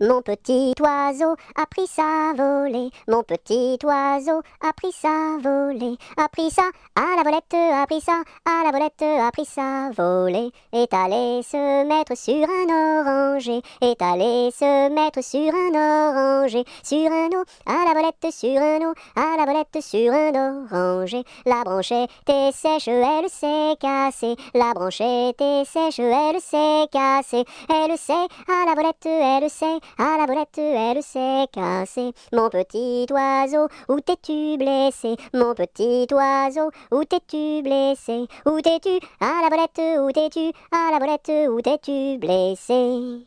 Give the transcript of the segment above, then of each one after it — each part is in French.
Mon petit oiseau a pris sa volée, mon petit oiseau a pris sa volée, a pris ça à la volette, a pris ça à la volette, a pris sa volée, est allé se mettre sur un oranger, est allé se mettre sur un oranger, sur un eau, à la volette, sur un eau, à la volette, sur un oranger. La branchette était sèche, elle s'est cassée, la branchette était sèche, elle s'est cassée, elle sait, à la volette, elle sait. À la bolette, elle s'est cassée. Mon petit oiseau, où t'es-tu blessé Mon petit oiseau, où t'es-tu blessé Où t'es-tu À la bolette, où t'es-tu À la bolette, où t'es-tu blessé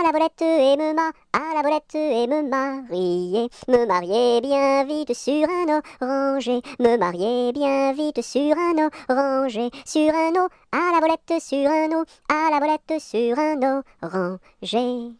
à la volette et me à la volette et me marier, me marier bien vite sur un rangé, me marier bien vite sur un rangé, sur un eau, à la volette sur un eau, à la volette sur un oranger.